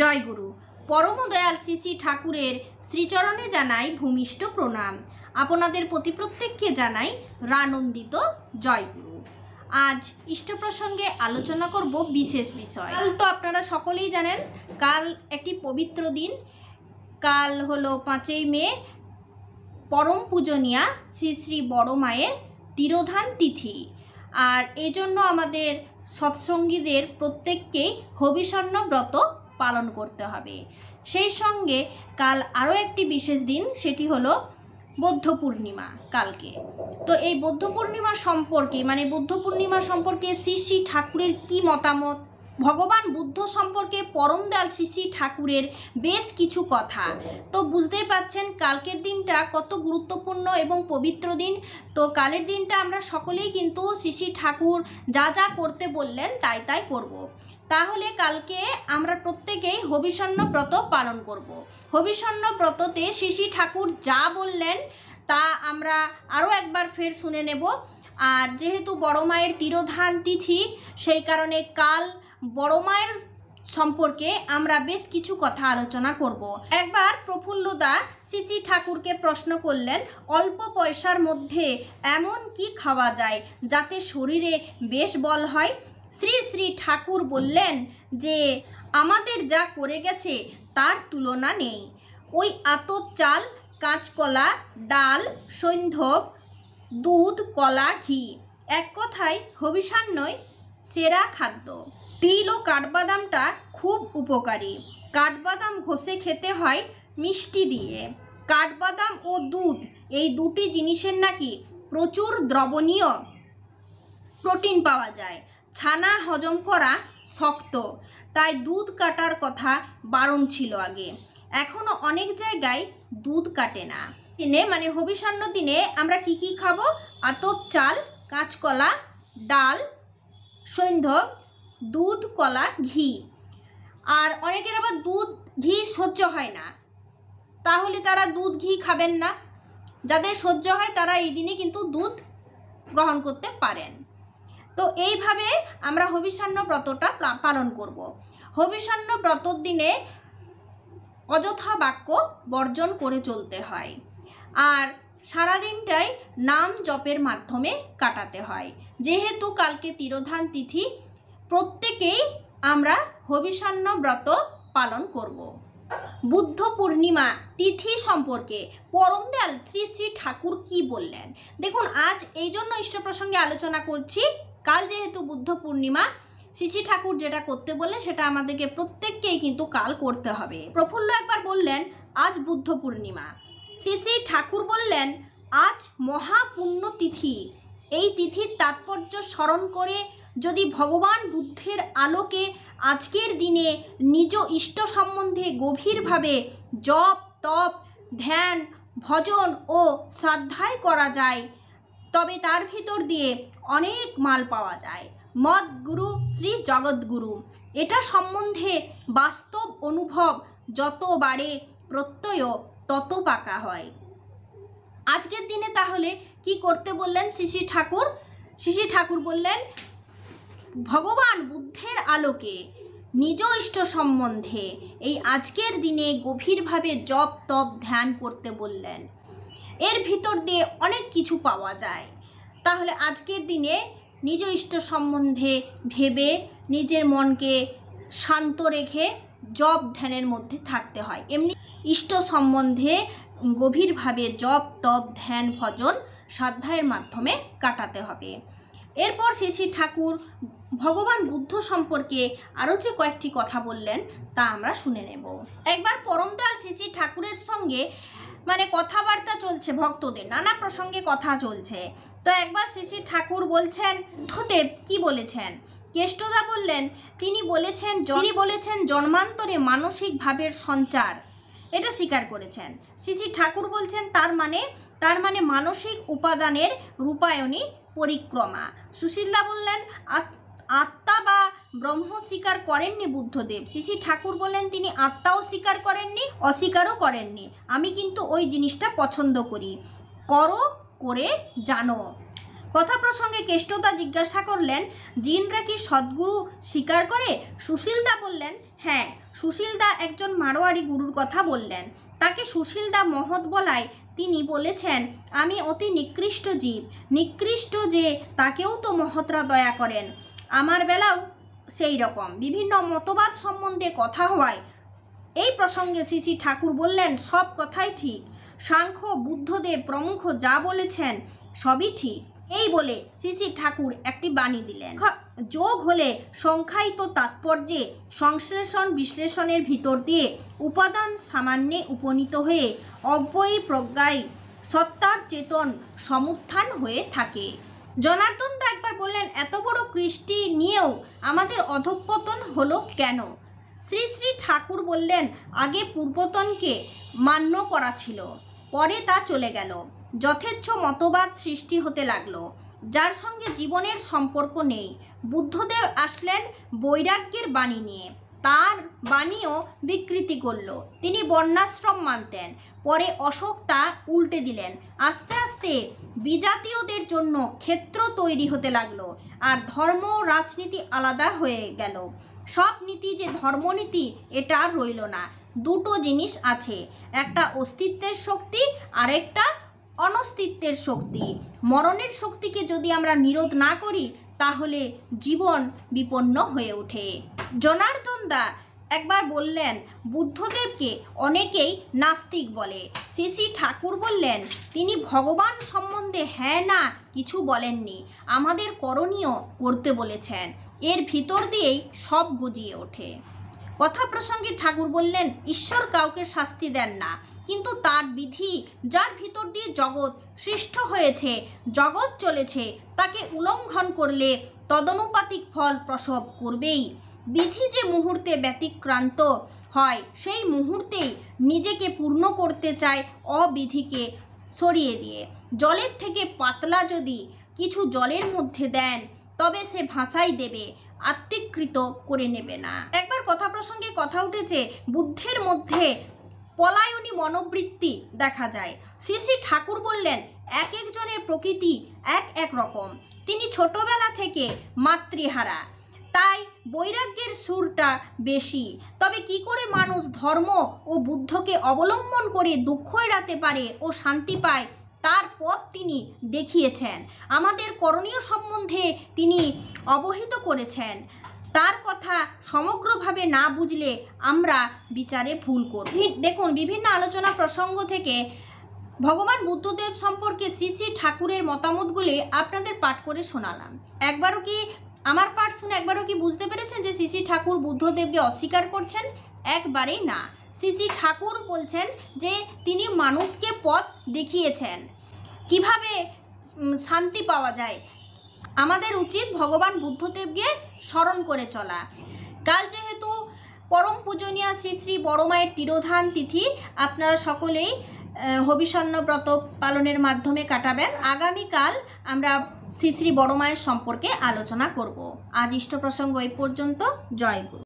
জয়গুরু পরমদয়াল শ্রী ঠাকুরের শ্রীচরণে জানাই ভূমিষ্ঠ প্রণাম আপনাদের প্রতি প্রত্যেককে জানাই রানন্দিত জয়গুরু আজ ইষ্ট প্রসঙ্গে আলোচনা করব বিশেষ বিষয় কাল তো আপনারা সকলেই জানেন কাল একটি পবিত্র দিন কাল হলো পাঁচই মে পরম পূজনীয়া শ্রী শ্রী বড় মায়ের তিরোধান তিথি আর এজন্য আমাদের সৎসঙ্গীদের প্রত্যেককেই হবিষণ্ণ ব্রত পালন করতে হবে সেই সঙ্গে কাল আরও একটি বিশেষ দিন সেটি হলো বৌদ্ধ পূর্ণিমা কালকে তো এই বৌদ্ধ পূর্ণিমা সম্পর্কে মানে বৌদ্ধ পূর্ণিমা সম্পর্কে শ্রী শ্রী ঠাকুরের কী মতামত ভগবান বুদ্ধ সম্পর্কে পরমদয়াল শ্রী ঠাকুরের বেশ কিছু কথা তো বুঝতেই পাচ্ছেন কালকের দিনটা কত গুরুত্বপূর্ণ এবং পবিত্র দিন তো কালের দিনটা আমরা সকলেই কিন্তু শ্রী শ্রী ঠাকুর যা যা করতে বললেন তাই তাই করব। তাহলে কালকে আমরা প্রত্যেকেই হবিষণ্ণ ব্রত পালন করব। হবিষণ্ণ ব্রততে শিশি ঠাকুর যা বললেন তা আমরা আরও একবার ফের শুনে নেব আর যেহেতু বড় মায়ের তিরোধান তিথি সেই কারণে কাল বড় মায়ের সম্পর্কে আমরা বেশ কিছু কথা আলোচনা করব। একবার প্রফুল্লদা শিশি ঠাকুরকে প্রশ্ন করলেন অল্প পয়সার মধ্যে এমন কি খাওয়া যায় যাতে শরীরে বেশ বল হয় শ্রী শ্রী ঠাকুর বললেন যে আমাদের যা করে গেছে তার তুলনা নেই ওই আতপ চাল কাঁচকলা ডাল সৈন্ধব দুধ কলা ঘি এক কথায় হবিষান্নয় সেরা খাদ্য তিল ও কাঠবাদামটা খুব উপকারী কাঠবাদাম ঘষে খেতে হয় মিষ্টি দিয়ে কাঠবাদাম ও দুধ এই দুটি জিনিসের নাকি প্রচুর দ্রবণীয় প্রোটিন পাওয়া যায় ছানা হজম করা শক্ত তাই দুধ কাটার কথা বারণ ছিল আগে এখনও অনেক জায়গায় দুধ কাটে না দিনে মানে হবিষণ্ণ দিনে আমরা কি কি খাবো আতপ চাল কাঁচকলা ডাল সৈন্ধব দুধ কলা ঘি আর অনেকের আবার দুধ ঘি সহ্য হয় না তাহলে তারা দুধ ঘি খাবেন না যাদের সহ্য হয় তারা এই দিনে কিন্তু দুধ গ্রহণ করতে পারেন তো এইভাবে আমরা হবিষণ্ণ ব্রতটা পালন করব। হবিষণ্ণ ব্রতর দিনে অযথা বাক্য বর্জন করে চলতে হয় আর সারাদিনটাই নাম জপের মাধ্যমে কাটাতে হয় যেহেতু কালকে তিরোধান তিথি প্রত্যেকেই আমরা হবিষণ্ণ ব্রত পালন করব। বুদ্ধ পূর্ণিমা তিথি সম্পর্কে পরমদয়াল শ্রী শ্রী ঠাকুর কি বললেন দেখুন আজ এই জন্য ইষ্ট প্রসঙ্গে আলোচনা করছি কাল যেহেতু বুদ্ধ পূর্ণিমা শ্রী ঠাকুর যেটা করতে বললেন সেটা আমাদেরকে প্রত্যেককেই কিন্তু কাল করতে হবে প্রফুল্ল একবার বললেন আজ বুদ্ধ পূর্ণিমা শ্রী শ্রী ঠাকুর বললেন আজ মহাপুণ্য তিথি এই তিথির তাৎপর্য স্মরণ করে যদি ভগবান বুদ্ধের আলোকে আজকের দিনে নিজ ইষ্ট সম্বন্ধে গভীরভাবে জপ তপ ধ্যান ভজন ও শ্রদ্ধায় করা যায় তবে তার ভিতর দিয়ে অনেক মাল পাওয়া যায় মদ গুরু শ্রী জগৎগুরু এটা সম্বন্ধে বাস্তব অনুভব যত বাড়ে প্রত্যয় তত পাকা হয় আজকের দিনে তাহলে কি করতে বললেন শ্রী ঠাকুর শ্রী ঠাকুর বললেন ভগবান বুদ্ধের আলোকে নিজ ইষ্ট সম্বন্ধে এই আজকের দিনে গভীরভাবে জপ তপ ধ্যান করতে বললেন এর ভিতর দিয়ে অনেক কিছু পাওয়া যায় তাহলে আজকের দিনে নিজ ইষ্ট সম্বন্ধে ভেবে নিজের মনকে শান্ত রেখে জব ধ্যানের মধ্যে থাকতে হয় এমনি ইষ্ট সম্বন্ধে গভীরভাবে জব তপ ধ্যান ভজন সাধ্যায়ের মাধ্যমে কাটাতে হবে এরপর শ্রী শ্রী ঠাকুর ভগবান বুদ্ধ সম্পর্কে আরও যে কয়েকটি কথা বললেন তা আমরা শুনে নেব একবার পরমদয়াল শ্রী ঠাকুরের সঙ্গে মানে কথাবার্তা চলছে ভক্তদের নানা প্রসঙ্গে কথা চলছে তো একবার শ্রী ঠাকুর বলছেন বুদ্ধদেব কি বলেছেন কেষ্টদা বললেন তিনি বলেছেন তিনি বলেছেন জন্মান্তরে মানসিক ভাবের সঞ্চার এটা স্বীকার করেছেন শ্রী ঠাকুর বলছেন তার মানে তার মানে মানসিক উপাদানের রূপায়ণী পরিক্রমা সুশীলদা বললেন আত্মা বা ব্রহ্ম স্বীকার করেননি বুদ্ধদেব শ্রী ঠাকুর বলেন তিনি আত্মাও স্বীকার করেননি অস্বীকারও করেননি আমি কিন্তু ওই জিনিসটা পছন্দ করি করো করে জানো কথা প্রসঙ্গে কেষ্টদা জিজ্ঞাসা করলেন জিনরা কি সদ্গুরু স্বীকার করে সুশীলদা বললেন হ্যাঁ সুশীলদা একজন মারোয়ারি গুরুর কথা বললেন তাকে সুশীলদা মহৎ বলায় তিনি বলেছেন আমি অতি নিকৃষ্ট জীব নিকৃষ্ট যে তাকেও তো মহৎরা দয়া করেন আমার বেলাও সেই রকম বিভিন্ন মতবাদ সম্বন্ধে কথা হওয়ায় এই প্রসঙ্গে শ্রী ঠাকুর বললেন সব কথাই ঠিক সাংখ্য বুদ্ধদেব প্রমুখ যা বলেছেন সবই ঠিক এই বলে শ্রী ঠাকুর একটি বাণী দিলেন যোগ হলে সংখ্যায়িত তাৎপর্যে সংশ্লেষণ বিশ্লেষণের ভিতর দিয়ে উপাদান সামান্যে উপনীত হয়ে অব্যয়ী প্রজ্ঞায় সত্তার চেতন সমুত্থান হয়ে থাকে জনার্দন তো একবার বললেন এত বড় কৃষ্টি নিয়েও আমাদের অধঃপতন হলো কেন শ্রী শ্রী ঠাকুর বললেন আগে পূর্বতনকে মান্য করা ছিল পরে তা চলে গেল যথেচ্ছ মতবাদ সৃষ্টি হতে লাগলো যার সঙ্গে জীবনের সম্পর্ক নেই বুদ্ধদেব আসলেন বৈরাগ্যের বাণী নিয়ে তার বাণীও বিকৃতি করল তিনি বর্ণাশ্রম মানতেন পরে অশোক তা উল্টে দিলেন আস্তে আস্তে বিজাতীয়দের জন্য ক্ষেত্র তৈরি হতে লাগলো আর ধর্ম রাজনীতি আলাদা হয়ে গেল সব নীতি যে ধর্মনীতি এটা রইল না দুটো জিনিস আছে একটা অস্তিত্বের শক্তি আরেকটা অনস্তিত্বের শক্তি মরণের শক্তিকে যদি আমরা নিরোধ না করি তাহলে জীবন বিপন্ন হয়ে ওঠে জনার্দন দা একবার বললেন বুদ্ধদেবকে অনেকেই নাস্তিক বলে শ্রী শ্রী ঠাকুর বললেন তিনি ভগবান সম্বন্ধে হ্যাঁ না কিছু বলেননি আমাদের করণীয় করতে বলেছেন এর ভিতর দিয়েই সব বুঝিয়ে ওঠে কথা প্রসঙ্গে ঠাকুর বললেন ঈশ্বর কাউকে শাস্তি দেন না কিন্তু তার বিধি যার ভিতর দিয়ে জগৎ সৃষ্ট হয়েছে জগৎ চলেছে তাকে উলঙ্ঘন করলে তদনুপাতিক ফল প্রসব করবেই বিধি যে মুহূর্তে ব্যতিক্রান্ত হয় সেই মুহূর্তেই নিজেকে পূর্ণ করতে চায় অবিধিকে সরিয়ে দিয়ে জলের থেকে পাতলা যদি কিছু জলের মধ্যে দেন তবে সে ভাসাই দেবে আত্মিকৃত করে নেবে না একবার কথা প্রসঙ্গে কথা উঠেছে বুদ্ধের মধ্যে পলায়নী মনোবৃত্তি দেখা যায় শ্রী শ্রী ঠাকুর বললেন এক একজনের প্রকৃতি এক এক রকম তিনি ছোটবেলা থেকে মাতৃহারা তাই বৈরাগ্যের সুরটা বেশি তবে কি করে মানুষ ধর্ম ও বুদ্ধকে অবলম্বন করে দুঃখ এড়াতে পারে ও শান্তি পায় তার পথ তিনি দেখিয়েছেন আমাদের করণীয় সম্বন্ধে তিনি অবহিত করেছেন তার কথা সমগ্রভাবে না বুঝলে আমরা বিচারে ভুল করব দেখুন বিভিন্ন আলোচনা প্রসঙ্গ থেকে ভগবান বুদ্ধদেব সম্পর্কে শ্রী শ্রী ঠাকুরের মতামতগুলি আপনাদের পাঠ করে শোনালাম একবারও কি আমার পাঠ শুনে একবারও কি বুঝতে পেরেছেন যে শ্রী শ্রী ঠাকুর বুদ্ধদেবকে অস্বীকার করছেন একবারেই না শ্রী ঠাকুর বলছেন যে তিনি মানুষকে পথ দেখিয়েছেন কিভাবে শান্তি পাওয়া যায় আমাদের উচিত ভগবান বুদ্ধদেবকে স্মরণ করে চলা কাল যেহেতু পরম পূজনীয়া শ্রী শ্রী বড়মায়ের তিরোধান তিথি আপনারা সকলেই হবিষণ্ণ ব্রত পালনের মাধ্যমে কাটাবেন আগামীকাল আমরা শ্রী শ্রী বড়মায়ের সম্পর্কে আলোচনা করব আজ ইষ্ট প্রসঙ্গ এই পর্যন্ত জয় গুরু